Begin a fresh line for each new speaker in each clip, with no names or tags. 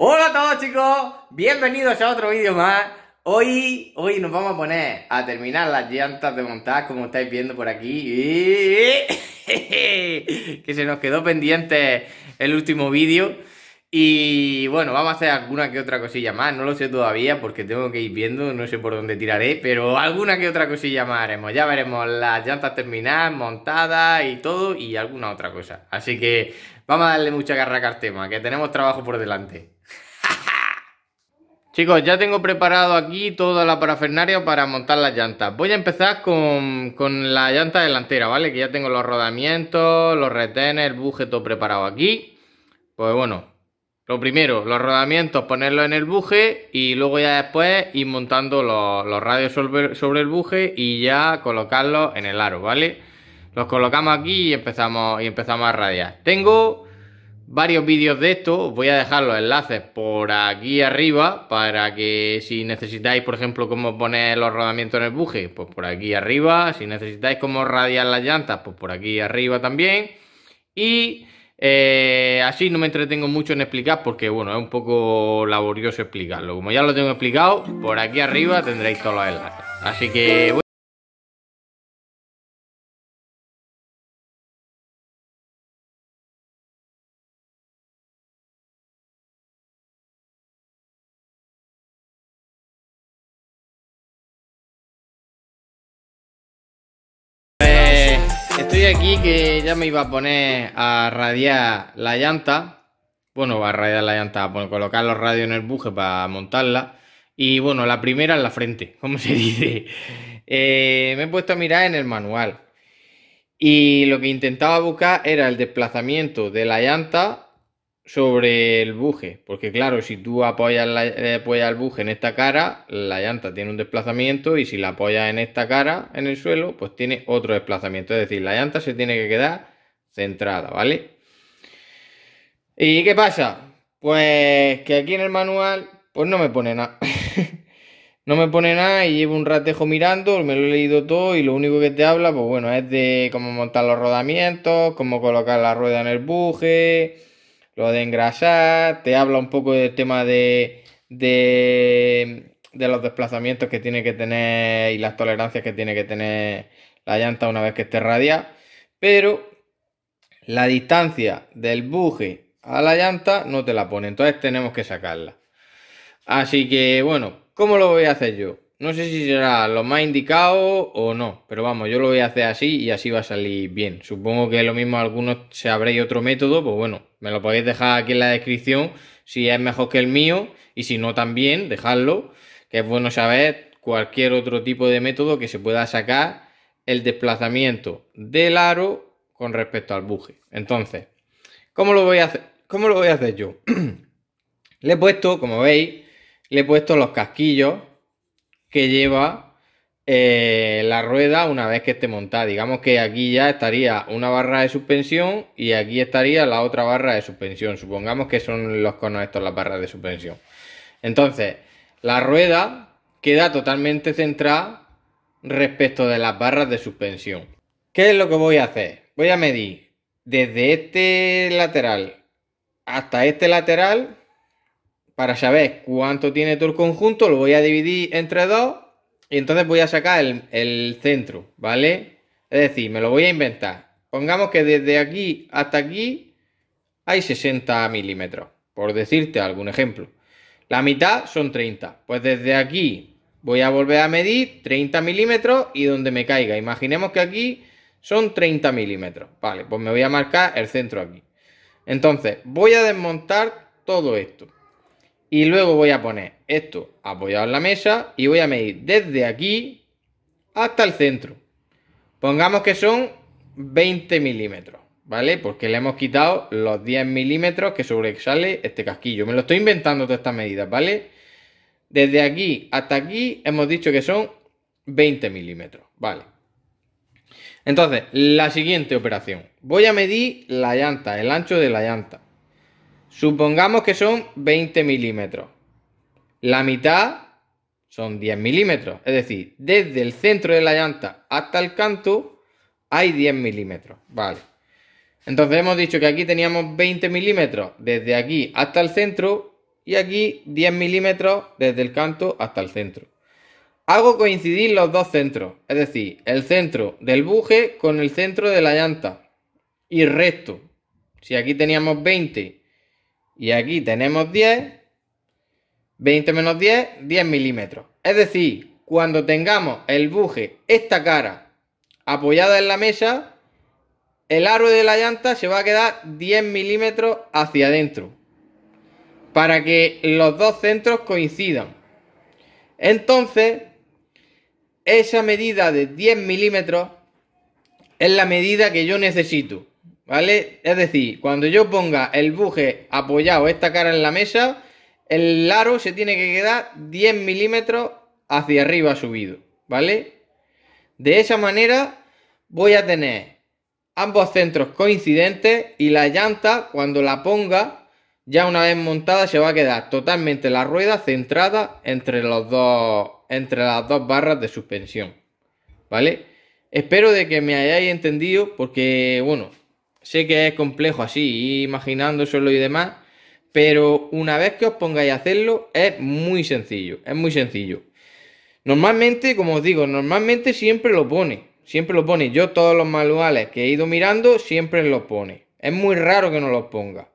Hola a todos chicos, bienvenidos a otro vídeo más Hoy, hoy nos vamos a poner a terminar las llantas de montar como estáis viendo por aquí Que se nos quedó pendiente el último vídeo Y bueno, vamos a hacer alguna que otra cosilla más, no lo sé todavía porque tengo que ir viendo, no sé por dónde tiraré Pero alguna que otra cosilla más haremos, ya veremos las llantas terminadas, montadas y todo y alguna otra cosa Así que vamos a darle mucha garra al tema, que tenemos trabajo por delante Chicos, ya tengo preparado aquí toda la parafernaria para montar las llantas. Voy a empezar con, la llanta delantera, ¿vale? Que ya tengo los rodamientos, los retenes, el buje todo preparado aquí. Pues bueno, lo primero, los rodamientos, ponerlos en el buje y luego ya después ir montando los, radios sobre, el buje y ya colocarlos en el aro, ¿vale? Los colocamos aquí y empezamos, y empezamos a radiar. Tengo varios vídeos de esto. Os voy a dejar los enlaces por aquí arriba para que si necesitáis, por ejemplo, cómo poner los rodamientos en el buje, pues por aquí arriba. Si necesitáis cómo radiar las llantas, pues por aquí arriba también. Y eh, así no me entretengo mucho en explicar porque, bueno, es un poco laborioso explicarlo. Como ya lo tengo explicado, por aquí arriba tendréis todos los enlaces. Así que... bueno. aquí que ya me iba a poner a radiar la llanta. Bueno, a radiar la llanta, a colocar los radios en el buje para montarla. Y bueno, la primera en la frente, como se dice. Eh, me he puesto a mirar en el manual. Y lo que intentaba buscar era el desplazamiento de la llanta sobre el buje, porque claro, si tú apoyas, la, eh, el buje en esta cara, la llanta tiene un desplazamiento y si la apoyas en esta cara, en el suelo, pues tiene otro desplazamiento, es decir, la llanta se tiene que quedar centrada, ¿vale? ¿Y qué pasa? Pues que aquí en el manual, pues no me pone nada. no me pone nada y llevo un ratejo mirando, me lo he leído todo y lo único que te habla, pues bueno, es de cómo montar los rodamientos, cómo colocar la rueda en el buje lo de engrasar, te habla un poco del tema de, los desplazamientos que tiene que tener y las tolerancias que tiene que tener la llanta una vez que esté radiada, pero la distancia del buje a la llanta no te la pone, entonces tenemos que sacarla. Así que bueno, ¿cómo lo voy a hacer yo? No sé si será lo más indicado o no, pero vamos, yo lo voy a hacer así y así va a salir bien. Supongo que lo mismo algunos sabréis otro método, pues bueno, me lo podéis dejar aquí en la descripción si es mejor que el mío y si no también, dejadlo, que es bueno saber cualquier otro tipo de método que se pueda sacar el desplazamiento del aro con respecto al buje. Entonces, ¿cómo lo voy a hacer, ¿Cómo lo voy a hacer yo? le he puesto, como veis, le he puesto los casquillos que lleva eh, la rueda una vez que esté montada. Digamos que aquí ya estaría una barra de suspensión y aquí estaría la otra barra de suspensión. Supongamos que son los conos estos las barras de suspensión. Entonces, la rueda queda totalmente centrada respecto de las barras de suspensión. ¿Qué es lo que voy a hacer? Voy a medir desde este lateral hasta este lateral para saber cuánto tiene todo el conjunto, lo voy a dividir entre dos y entonces voy a sacar el, centro, ¿vale? Es decir, me lo voy a inventar. Pongamos que desde aquí hasta aquí hay 60 milímetros, por decirte algún ejemplo. La mitad son 30. Pues desde aquí voy a volver a medir 30 milímetros y donde me caiga. Imaginemos que aquí son 30 milímetros. Vale, pues me voy a marcar el centro aquí. Entonces, voy a desmontar todo esto. Y luego voy a poner esto apoyado en la mesa y voy a medir desde aquí hasta el centro. Pongamos que son 20 milímetros, ¿vale? Porque le hemos quitado los 10 milímetros que sobresale este casquillo. Me lo estoy inventando todas estas medidas, ¿vale? Desde aquí hasta aquí hemos dicho que son 20 milímetros, ¿vale? Entonces, la siguiente operación. Voy a medir la llanta, el ancho de la llanta. Supongamos que son 20 milímetros. La mitad son 10 milímetros. Es decir, desde el centro de la llanta hasta el canto hay 10 milímetros. Vale. Entonces hemos dicho que aquí teníamos 20 milímetros desde aquí hasta el centro y aquí 10 milímetros desde el canto hasta el centro. Hago coincidir los dos centros, es decir, el centro del buje con el centro de la llanta. Y resto. Si aquí teníamos 20 y aquí tenemos 10, 20 menos 10, 10 milímetros. Es decir, cuando tengamos el buje, esta cara, apoyada en la mesa, el árbol de la llanta se va a quedar 10 milímetros hacia adentro. Para que los dos centros coincidan. Entonces, esa medida de 10 milímetros es la medida que yo necesito ¿Vale? Es decir, cuando yo ponga el buje apoyado esta cara en la mesa, el aro se tiene que quedar 10 milímetros hacia arriba subido, ¿vale? De esa manera voy a tener ambos centros coincidentes y la llanta cuando la ponga ya una vez montada se va a quedar totalmente la rueda centrada entre los dos entre las dos barras de suspensión vale espero de que me hayáis entendido porque bueno Sé que es complejo así, imaginándoselo y demás, pero una vez que os pongáis a hacerlo, es muy sencillo, es muy sencillo. Normalmente, como os digo, normalmente siempre lo pone, siempre lo pone. Yo todos los manuales que he ido mirando, siempre lo pone. Es muy raro que no lo ponga.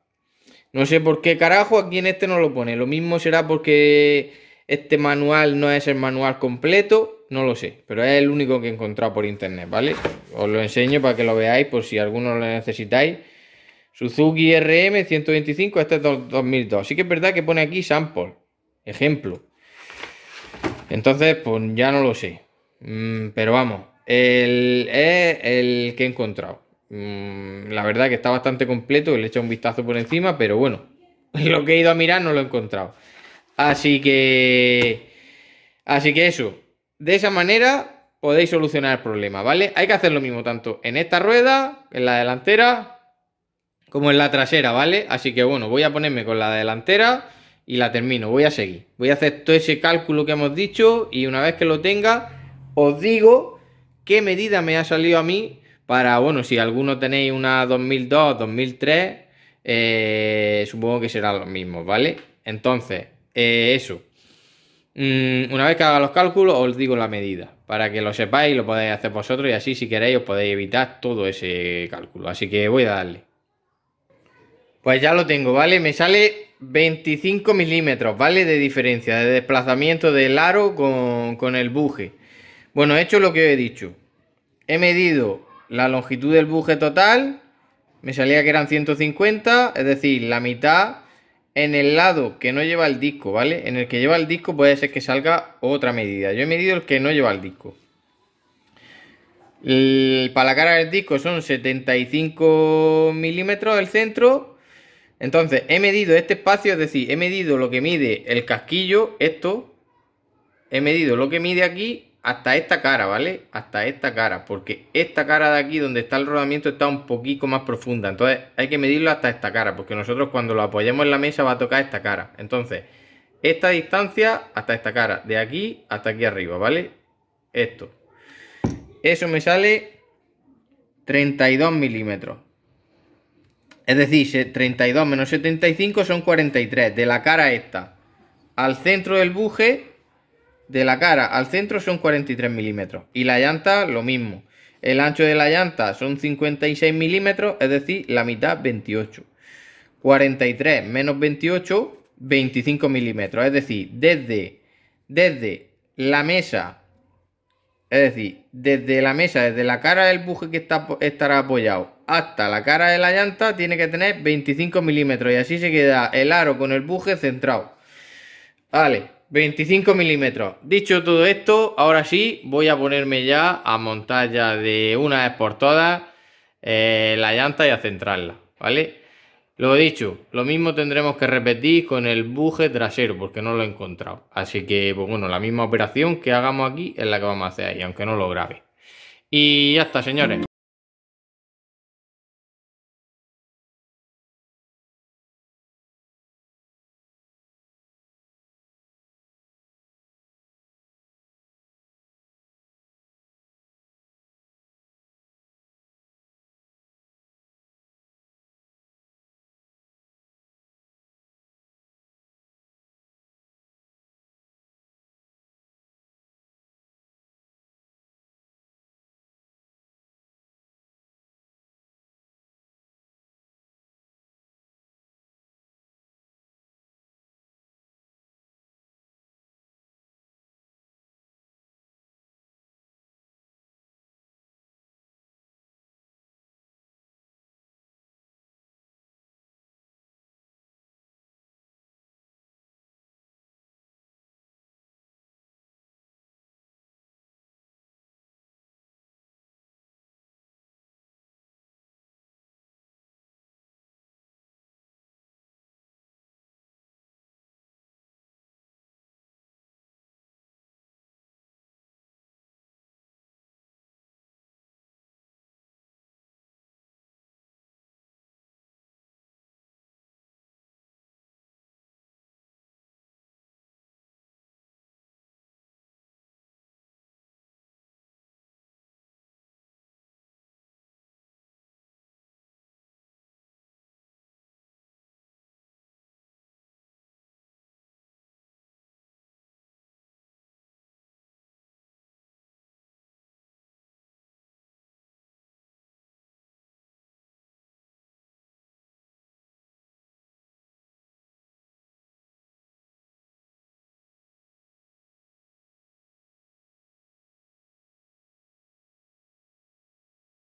No sé por qué carajo aquí en este no lo pone. Lo mismo será porque este manual no es el manual completo. No lo sé, pero es el único que he encontrado por internet, ¿vale? Os lo enseño para que lo veáis por si alguno lo necesitáis. Suzuki RM125, este es 2002. así que es verdad que pone aquí sample, ejemplo. Entonces, pues ya no lo sé. Mm, pero vamos, el, es el que he encontrado. Mm, la verdad que está bastante completo, le he echado un vistazo por encima, pero bueno, lo que he ido a mirar no lo he encontrado. Así que... Así que eso, de esa manera podéis solucionar el problema, ¿vale? Hay que hacer lo mismo tanto en esta rueda, en la delantera, como en la trasera, ¿vale? Así que bueno, voy a ponerme con la delantera y la termino. Voy a seguir. Voy a hacer todo ese cálculo que hemos dicho y una vez que lo tenga, os digo qué medida me ha salido a mí para, bueno, si alguno tenéis una 2002, 2003, eh, supongo que será lo mismo, ¿vale? Entonces, eh, eso. Mm, una vez que haga los cálculos, os digo la medida para que lo sepáis lo podáis hacer vosotros. Y así, si queréis, os podéis evitar todo ese cálculo. Así que voy a darle. Pues ya lo tengo, ¿vale? Me sale 25 milímetros, ¿vale? De diferencia, de desplazamiento del aro con, con el buje. Bueno, he hecho lo que he dicho. He medido la longitud del buje total. Me salía que eran 150, es decir, la mitad en el lado que no lleva el disco, ¿vale? En el que lleva el disco puede ser que salga otra medida. Yo he medido el que no lleva el disco. para la cara del disco son 75 milímetros el centro. Entonces he medido este espacio, es decir, he medido lo que mide el casquillo, esto. He medido lo que mide aquí hasta esta cara, ¿vale? Hasta esta cara, porque esta cara de aquí donde está el rodamiento está un poquito más profunda. Entonces hay que medirlo hasta esta cara, porque nosotros cuando lo apoyemos en la mesa va a tocar esta cara. Entonces, esta distancia hasta esta cara, de aquí hasta aquí arriba, ¿vale? Esto. Eso me sale 32 milímetros. Es decir, 32 menos 75 son 43. De la cara esta al centro del buje de la cara al centro son 43 milímetros y la llanta lo mismo. El ancho de la llanta son 56 milímetros, es decir, la mitad 28. 43 menos 28, 25 milímetros, es decir, desde, desde la mesa, es decir, desde la mesa, desde la cara del buje que está, estará apoyado hasta la cara de la llanta, tiene que tener 25 milímetros y así se queda el aro con el buje centrado. Vale, 25 milímetros. Dicho todo esto, ahora sí voy a ponerme ya a montar ya de una vez por todas eh, la llanta y a centrarla, ¿vale? Lo dicho, lo mismo tendremos que repetir con el buje trasero porque no lo he encontrado. Así que, pues bueno, la misma operación que hagamos aquí es la que vamos a hacer ahí, aunque no lo grabe. Y ya está, señores.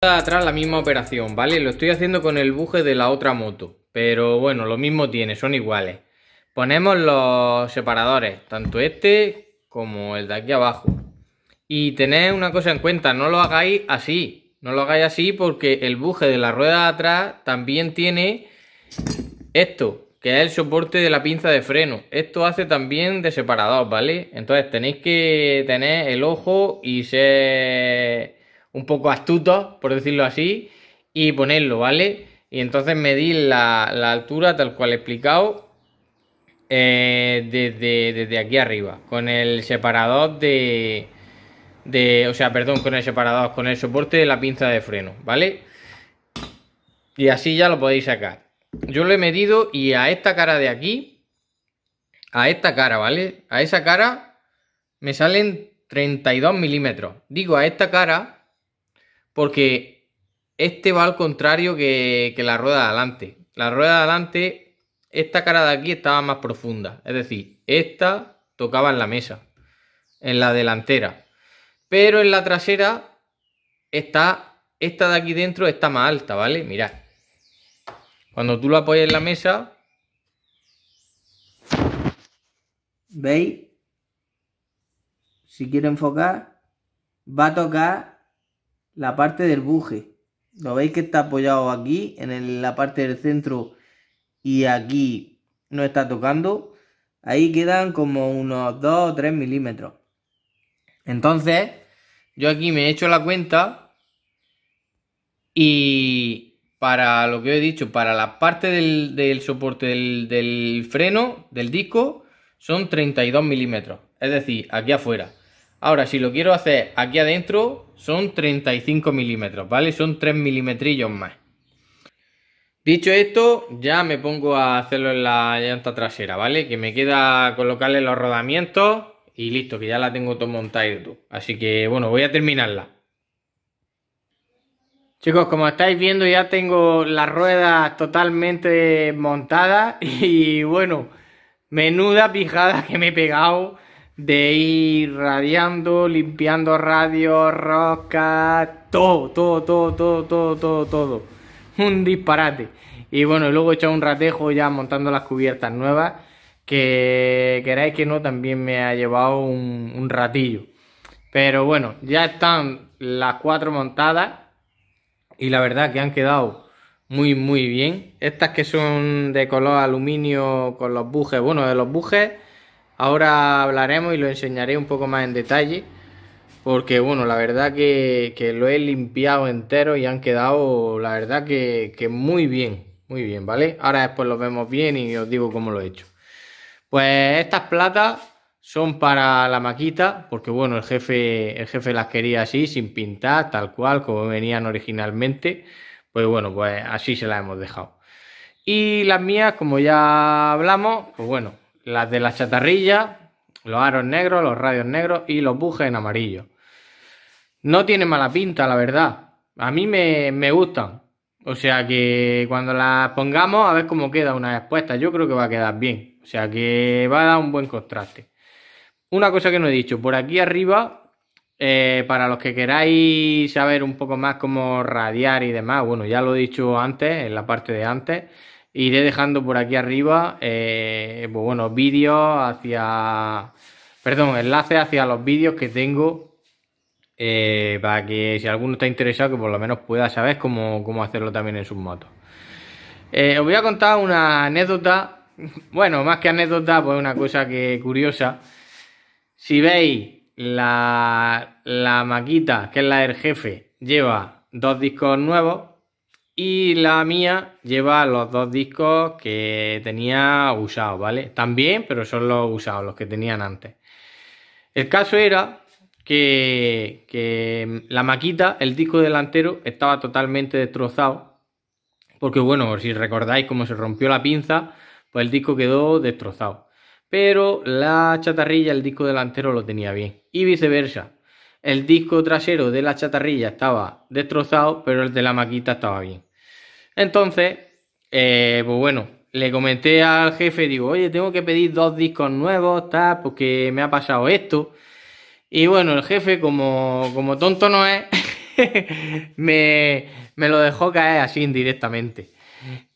atrás la misma operación, ¿vale? Lo estoy haciendo con el buje de la otra moto, pero bueno, lo mismo tiene, son iguales. Ponemos los separadores, tanto este como el de aquí abajo. Y tened una cosa en cuenta, no lo hagáis así, no lo hagáis así porque el buje de la rueda de atrás también tiene esto, que es el soporte de la pinza de freno. Esto hace también de separador, ¿vale? Entonces tenéis que tener el ojo y ser un poco astuto, por decirlo así, y ponerlo, ¿vale? Y entonces medir la, altura tal cual he explicado eh, desde, desde, aquí arriba, con el separador de, de... O sea, perdón, con el separador, con el soporte de la pinza de freno, ¿vale? Y así ya lo podéis sacar. Yo lo he medido y a esta cara de aquí, a esta cara, ¿vale? A esa cara me salen 32 milímetros. Digo a esta cara porque este va al contrario que, la rueda de adelante. La rueda de adelante, esta cara de aquí estaba más profunda, es decir, esta tocaba en la mesa, en la delantera. Pero en la trasera está, esta de aquí dentro está más alta, ¿vale? Mirad. Cuando tú lo apoyas en la mesa... ¿Veis? Si quiero enfocar, va a tocar la parte del buje. Lo veis que está apoyado aquí, en la parte del centro y aquí no está tocando. Ahí quedan como unos 2 o 3 milímetros. Entonces, yo aquí me he hecho la cuenta y para lo que he dicho, para la parte del, soporte del, del, freno, del disco, son 32 milímetros. Es decir, aquí afuera. Ahora, si lo quiero hacer aquí adentro, son 35 milímetros, ¿vale? Son 3 milimetrillos más. Dicho esto, ya me pongo a hacerlo en la llanta trasera, ¿vale? Que me queda colocarle los rodamientos y listo, que ya la tengo todo montada y Así que, bueno, voy a terminarla. Chicos, como estáis viendo, ya tengo las ruedas totalmente montadas y, bueno, menuda pijada que me he pegado de ir radiando, limpiando radio, roca, todo, todo, todo, todo, todo, todo, todo. Un disparate. Y bueno, luego he echado un ratejo ya montando las cubiertas nuevas, que queráis que no, también me ha llevado un ratillo. Pero bueno, ya están las cuatro montadas y la verdad que han quedado muy muy bien. Estas que son de color aluminio con los bujes, bueno, de los bujes Ahora hablaremos y lo enseñaré un poco más en detalle. Porque bueno, la verdad que, lo he limpiado entero y han quedado, la verdad que, muy bien. Muy bien, ¿vale? Ahora después lo vemos bien y os digo cómo lo he hecho. Pues estas platas son para la maquita, porque bueno, el jefe, el jefe las quería así, sin pintar, tal cual, como venían originalmente. Pues bueno, pues así se las hemos dejado. Y las mías, como ya hablamos, pues bueno, las de la chatarrilla, los aros negros, los radios negros y los bujes en amarillo. No tiene mala pinta, la verdad. A mí me, me gustan. O sea que cuando las pongamos a ver cómo queda una expuesta. Yo creo que va a quedar bien. O sea que va a dar un buen contraste. Una cosa que no he dicho, por aquí arriba, eh, para los que queráis saber un poco más cómo radiar y demás, bueno, ya lo he dicho antes, en la parte de antes, Iré dejando por aquí arriba, eh, pues bueno, vídeos hacia, perdón, enlaces hacia los vídeos que tengo eh, para que si alguno está interesado que por lo menos pueda saber cómo, hacerlo también en sus motos. Eh, os voy a contar una anécdota, bueno, más que anécdota, pues una cosa que curiosa. Si veis la, la maquita, que es la del jefe, lleva dos discos nuevos y la mía lleva los dos discos que tenía usados, ¿vale? También, pero son los usados, los que tenían antes. El caso era que, que la maquita, el disco delantero, estaba totalmente destrozado. Porque bueno, si recordáis cómo se rompió la pinza, pues el disco quedó destrozado. Pero la chatarrilla, el disco delantero lo tenía bien. Y viceversa. El disco trasero de la chatarrilla estaba destrozado, pero el de la maquita estaba bien. Entonces, eh, pues bueno, le comenté al jefe, digo, oye, tengo que pedir dos discos nuevos, tal, porque me ha pasado esto. Y bueno, el jefe, como, tonto no es, me, lo dejó caer así indirectamente.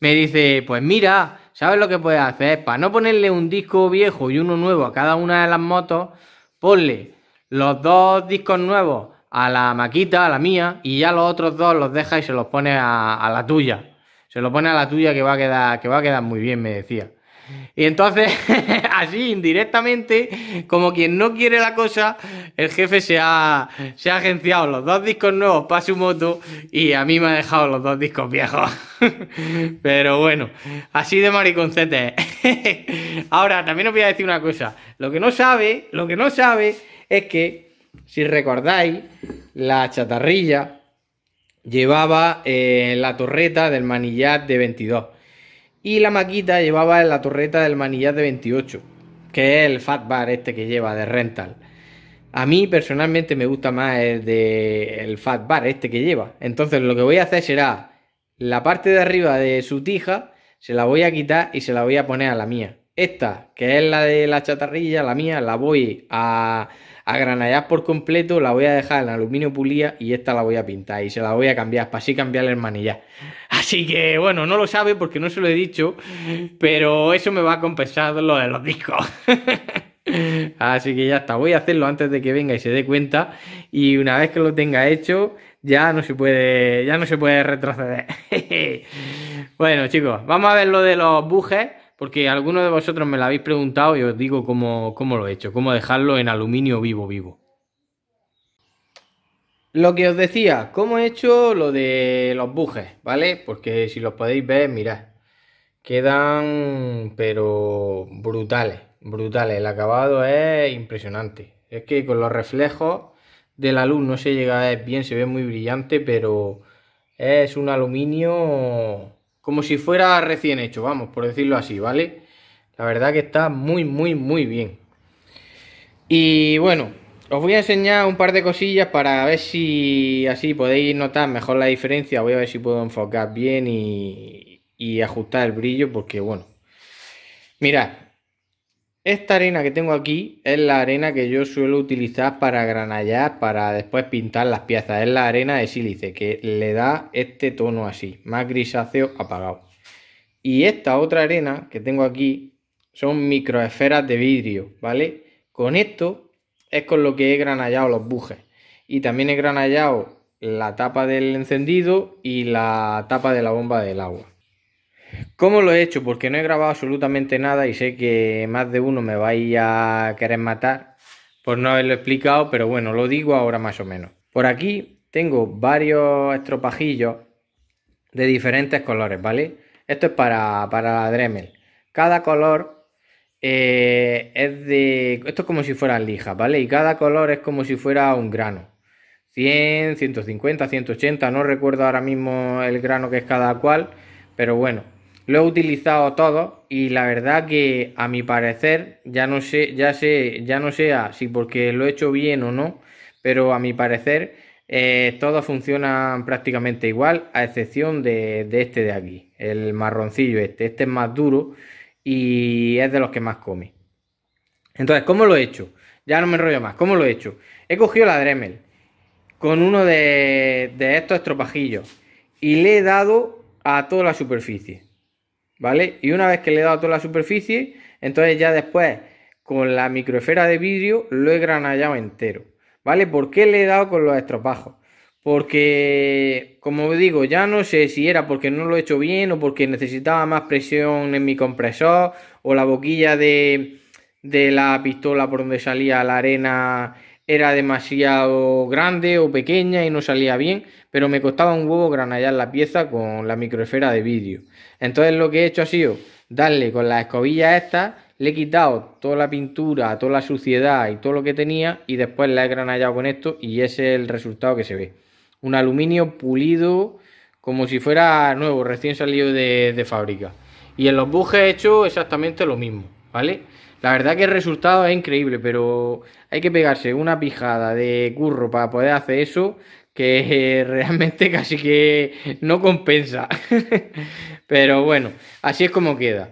Me dice, pues mira, ¿sabes lo que puedes hacer? Para no ponerle un disco viejo y uno nuevo a cada una de las motos, ponle los dos discos nuevos a la maquita, a la mía, y ya los otros dos los deja y se los pone a la tuya. Se lo pone a la tuya que va a quedar, que va a quedar muy bien, me decía. Y entonces, así indirectamente, como quien no quiere la cosa, el jefe se ha, se agenciado los dos discos nuevos para su moto y a mí me ha dejado los dos discos viejos. Pero bueno, así de mariconcete. Ahora, también os voy a decir una cosa. Lo que no sabe, lo que no sabe es que, si recordáis, la chatarrilla llevaba en eh, la torreta del manillar de 22 y la maquita llevaba la torreta del manillar de 28, que es el fat bar este que lleva de rental. A mí personalmente me gusta más el de el fat bar este que lleva. Entonces lo que voy a hacer será la parte de arriba de su tija se la voy a quitar y se la voy a poner a la mía. Esta, que es la de la chatarrilla, la mía, la voy a granallar por completo, la voy a dejar en aluminio pulida y esta la voy a pintar y se la voy a cambiar para así cambiarle el manillar. Así que bueno, no lo sabe porque no se lo he dicho, pero eso me va a compensar lo de los discos. Así que ya está, voy a hacerlo antes de que venga y se dé cuenta. Y una vez que lo tenga hecho, ya no se puede, ya no se puede retroceder. bueno, chicos, vamos a ver lo de los bujes porque algunos de vosotros me lo habéis preguntado y os digo cómo, cómo lo he hecho, cómo dejarlo en aluminio vivo vivo. Lo que os decía, cómo he hecho lo de los bujes, ¿vale? Porque si los podéis ver, mirad, quedan pero brutales, brutales. El acabado es impresionante. Es que con los reflejos de la luz no se llega bien, se ve muy brillante, pero es un aluminio como si fuera recién hecho, vamos, por decirlo así, ¿vale? La verdad que está muy, muy, muy bien. Y bueno, os voy a enseñar un par de cosillas para ver si así podéis notar mejor la diferencia. Voy a ver si puedo enfocar bien y, ajustar el brillo porque, bueno. Mirad, esta arena que tengo aquí es la arena que yo suelo utilizar para granallar, para después pintar las piezas. Es la arena de sílice que le da este tono así, más grisáceo apagado. Y esta otra arena que tengo aquí son microesferas de vidrio, ¿vale? Con esto es con lo que he granallado los bujes. Y también he granallado la tapa del encendido y la tapa de la bomba del agua. ¿Cómo lo he hecho? Porque no he grabado absolutamente nada y sé que más de uno me vais a querer matar por no haberlo explicado, pero bueno, lo digo ahora más o menos. Por aquí tengo varios estropajillos de diferentes colores, ¿vale? Esto es para, Dremel. Cada color eh, es de... Esto es como si fueran lijas, ¿vale? Y cada color es como si fuera un grano. 100, 150, 180, no recuerdo ahora mismo el grano que es cada cual, pero bueno, lo he utilizado todo y la verdad que a mi parecer, ya no sé, ya sé, ya no sé si porque lo he hecho bien o no, pero a mi parecer eh, todo todos funcionan prácticamente igual, a excepción de, este de aquí, el marroncillo este. Este es más duro y es de los que más come. Entonces, ¿cómo lo he hecho? Ya no me enrollo más. ¿Cómo lo he hecho? He cogido la Dremel con uno de, de estos estropajillos y le he dado a toda la superficie. ¿vale? Y una vez que le he dado toda la superficie, entonces ya después con la microesfera de vidrio lo he granallado entero, ¿vale? ¿Por qué le he dado con los estropajos? Porque, como digo, ya no sé si era porque no lo he hecho bien o porque necesitaba más presión en mi compresor o la boquilla de, de la pistola por donde salía la arena era demasiado grande o pequeña y no salía bien, pero me costaba un huevo granallar la pieza con la microesfera de vídeo. Entonces lo que he hecho ha sido darle con la escobilla esta le he quitado toda la pintura, toda la suciedad y todo lo que tenía y después la he granallado con esto y ese es el resultado que se ve. Un aluminio pulido como si fuera nuevo, recién salido de, de fábrica. Y en los bujes he hecho exactamente lo mismo, ¿vale? La verdad que el resultado es increíble, pero hay que pegarse una pijada de curro para poder hacer eso, que realmente casi que no compensa. pero bueno, así es como queda.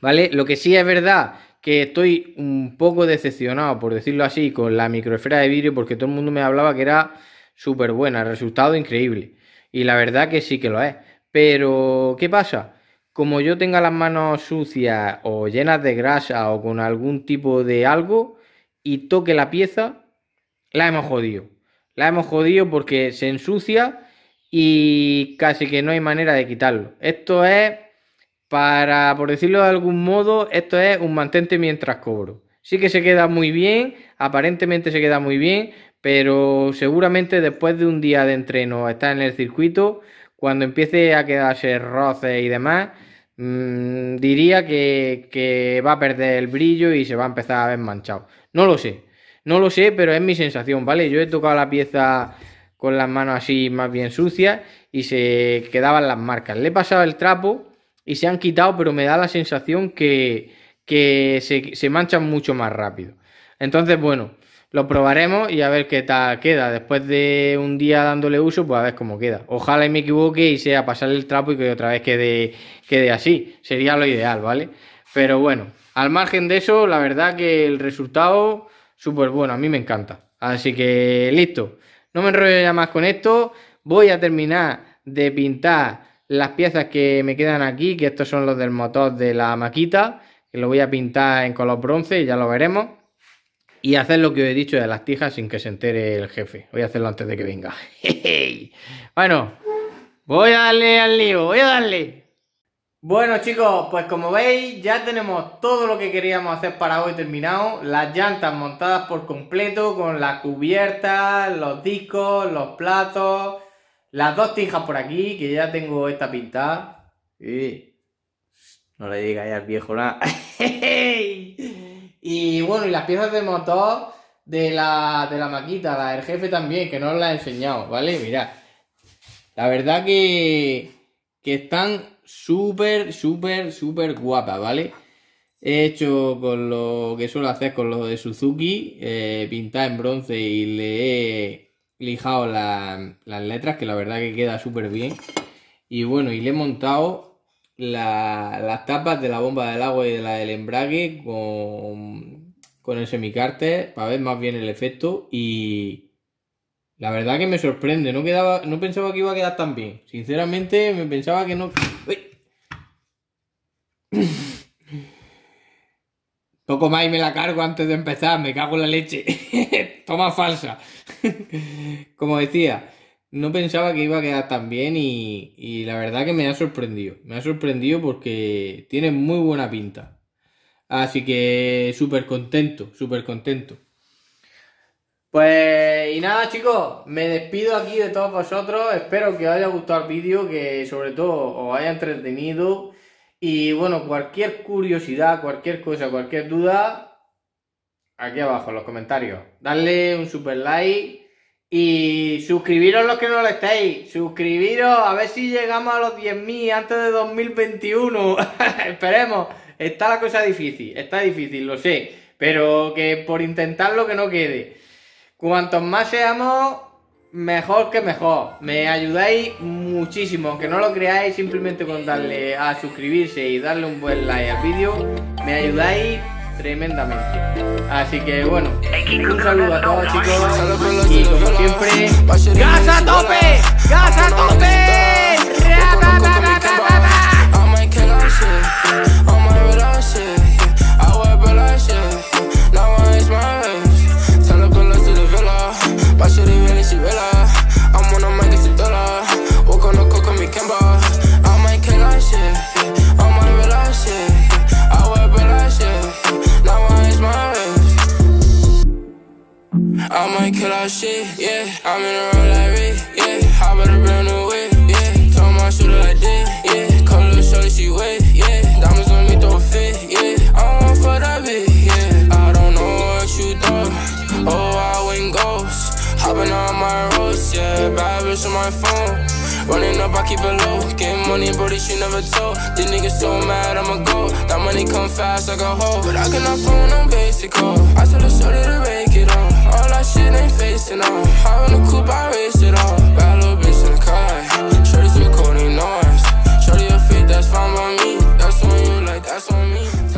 ¿Vale? Lo que sí es verdad que estoy un poco decepcionado, por decirlo así, con la microesfera de vidrio, porque todo el mundo me hablaba que era súper buena, el resultado increíble. Y la verdad que sí que lo es. Pero, ¿qué pasa? como yo tenga las manos sucias o llenas de grasa o con algún tipo de algo y toque la pieza, la hemos jodido. La hemos jodido porque se ensucia y casi que no hay manera de quitarlo. Esto es, para, por decirlo de algún modo, esto es un mantente mientras cobro. Sí que se queda muy bien, aparentemente se queda muy bien, pero seguramente después de un día de entreno, estar en el circuito, cuando empiece a quedarse roce y demás, mm, diría que, va a perder el brillo y se va a empezar a ver manchado. No lo sé, no lo sé, pero es mi sensación, ¿vale? Yo he tocado la pieza con las manos así más bien sucias y se quedaban las marcas. Le he pasado el trapo y se han quitado, pero me da la sensación que, se, se manchan mucho más rápido. Entonces, bueno, lo probaremos y a ver qué tal queda. Después de un día dándole uso, pues a ver cómo queda. Ojalá y me equivoque y sea pasar el trapo y que otra vez quede, quede así. Sería lo ideal, ¿vale? Pero bueno, al margen de eso, la verdad que el resultado, súper bueno, a mí me encanta. Así que listo, no me enrollo ya más con esto. Voy a terminar de pintar las piezas que me quedan aquí, que estos son los del motor de la maquita, que lo voy a pintar en color bronce, ya lo veremos. Y hacer lo que os he dicho de las tijas sin que se entere el jefe. Voy a hacerlo antes de que venga. bueno, voy a darle al lío, voy a darle. Bueno chicos, pues como veis ya tenemos todo lo que queríamos hacer para hoy terminado. Las llantas montadas por completo con la cubierta, los discos, los platos, las dos tijas por aquí, que ya tengo esta pintada. Y... No le diga al viejo nada. Y bueno, y las piezas de motor de la, de la maquita, la del jefe también, que no os la he enseñado, ¿vale? Mirad. La verdad que, que están súper, súper, súper guapas, ¿vale? He hecho con lo que suelo hacer con lo de Suzuki, eh, en bronce y le he lijado la, las letras, que la verdad que queda súper bien. Y bueno, y le he montado las tapas de la bomba del agua y de la del embrague con, con el semicárter para ver más bien el efecto y la verdad que me sorprende, no, quedaba, no pensaba que iba a quedar tan bien, sinceramente me pensaba que no... ¡Uy! Poco más y me la cargo antes de empezar, me cago en la leche. Toma falsa. Como decía, no pensaba que iba a quedar tan bien y, la verdad que me ha sorprendido. Me ha sorprendido porque tiene muy buena pinta. Así que súper contento, súper contento. Pues y nada chicos, me despido aquí de todos vosotros. Espero que os haya gustado el vídeo, que sobre todo os haya entretenido. Y bueno, cualquier curiosidad, cualquier cosa, cualquier duda, aquí abajo en los comentarios. Dale un super like y suscribiros los que no lo estáis. Suscribiros a ver si llegamos a los 10.000 antes de 2021. Esperemos. Está la cosa difícil. Está difícil, lo sé. Pero que por intentarlo que no quede. Cuantos más seamos, mejor que mejor. Me ayudáis muchísimo. Que no lo creáis, simplemente con darle a suscribirse y darle un buen like al vídeo, me ayudáis tremendamente. Así que bueno, un saludo a todos chicos y como siempre, ¡Gas a tope! ¡Gas a tope! Kill all shit, yeah. I'm in a roll like Rick, yeah. How about a brand new whip, yeah. Told my shooter like this, yeah. Call little shorty, she wait, yeah. Diamonds on me, throw a fit, yeah. I don't for that bitch, yeah. I don't know what you thought. Oh, I went ghost. Hopping on my roast, yeah. Bad bitch on my phone. Running up, I keep it low. Getting money, bro, this shit never told. These niggas so mad, I'ma go. That money come fast I got hoe. But I cannot phone on basic call. I tell the shorty to rake it on. All that shit ain't facing on. How in the coupe, I race it all. Bad little bitch in the car. Shorty's so cold, noise. Shorty your feet, that's fine by me. That's on you, like that's on me.